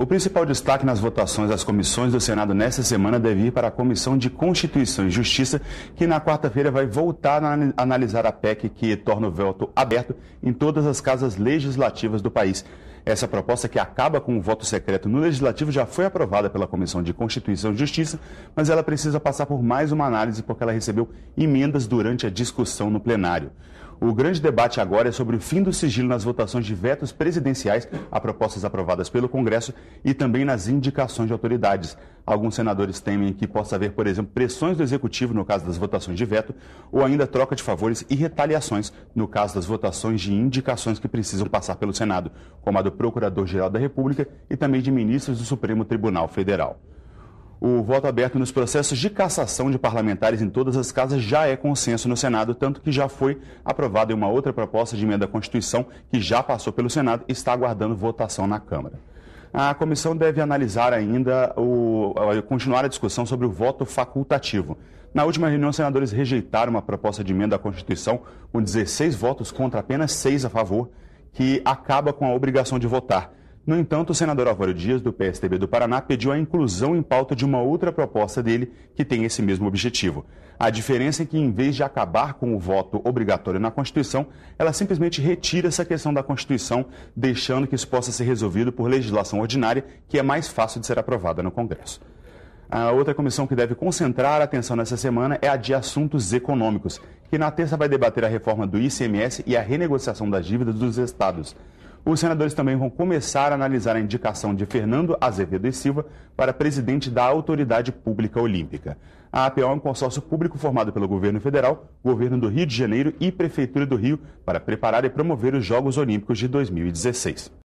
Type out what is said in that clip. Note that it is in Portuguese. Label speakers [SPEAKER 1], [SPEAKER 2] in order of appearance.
[SPEAKER 1] O principal destaque nas votações das comissões do Senado nesta semana deve ir para a Comissão de Constituição e Justiça, que na quarta-feira vai voltar a analisar a PEC que torna o voto aberto em todas as casas legislativas do país. Essa proposta, que acaba com o voto secreto no Legislativo, já foi aprovada pela Comissão de Constituição e Justiça, mas ela precisa passar por mais uma análise porque ela recebeu emendas durante a discussão no plenário. O grande debate agora é sobre o fim do sigilo nas votações de vetos presidenciais a propostas aprovadas pelo Congresso e também nas indicações de autoridades. Alguns senadores temem que possa haver, por exemplo, pressões do executivo no caso das votações de veto ou ainda troca de favores e retaliações no caso das votações de indicações que precisam passar pelo Senado, como a do Procurador-Geral da República e também de ministros do Supremo Tribunal Federal. O voto aberto nos processos de cassação de parlamentares em todas as casas já é consenso no Senado, tanto que já foi aprovada uma outra proposta de emenda à Constituição que já passou pelo Senado e está aguardando votação na Câmara. A comissão deve analisar ainda o, continuar a discussão sobre o voto facultativo. Na última reunião, senadores rejeitaram uma proposta de emenda à Constituição com 16 votos contra apenas 6 a favor, que acaba com a obrigação de votar. No entanto, o senador Álvaro Dias, do PSDB do Paraná, pediu a inclusão em pauta de uma outra proposta dele que tem esse mesmo objetivo. A diferença é que, em vez de acabar com o voto obrigatório na Constituição, ela simplesmente retira essa questão da Constituição, deixando que isso possa ser resolvido por legislação ordinária, que é mais fácil de ser aprovada no Congresso. A outra comissão que deve concentrar a atenção nessa semana é a de assuntos econômicos, que na terça vai debater a reforma do ICMS e a renegociação das dívidas dos estados. Os senadores também vão começar a analisar a indicação de Fernando Azevedo e Silva para presidente da Autoridade Pública Olímpica. A APO é um consórcio público formado pelo governo federal, governo do Rio de Janeiro e Prefeitura do Rio para preparar e promover os Jogos Olímpicos de 2016.